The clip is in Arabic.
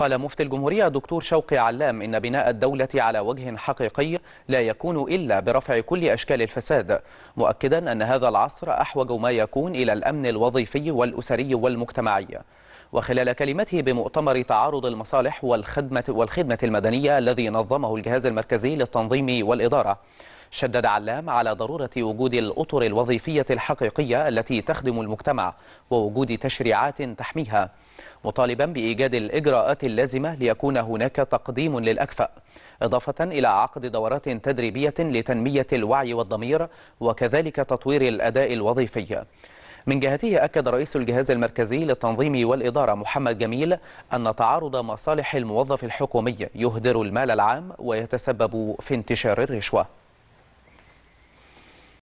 قال مفتي الجمهورية دكتور شوقي علام إن بناء الدولة على وجه حقيقي لا يكون إلا برفع كل أشكال الفساد مؤكدا أن هذا العصر أحوج ما يكون إلى الأمن الوظيفي والأسري والمجتمعي وخلال كلمته بمؤتمر تعارض المصالح والخدمة, والخدمة المدنية الذي نظمه الجهاز المركزي للتنظيم والإدارة شدد علام على ضرورة وجود الأطر الوظيفية الحقيقية التي تخدم المجتمع ووجود تشريعات تحميها مطالبا بإيجاد الإجراءات اللازمة ليكون هناك تقديم للأكفأ إضافة إلى عقد دورات تدريبية لتنمية الوعي والضمير وكذلك تطوير الأداء الوظيفي من جهته أكد رئيس الجهاز المركزي للتنظيم والإدارة محمد جميل أن تعارض مصالح الموظف الحكومي يهدر المال العام ويتسبب في انتشار الرشوة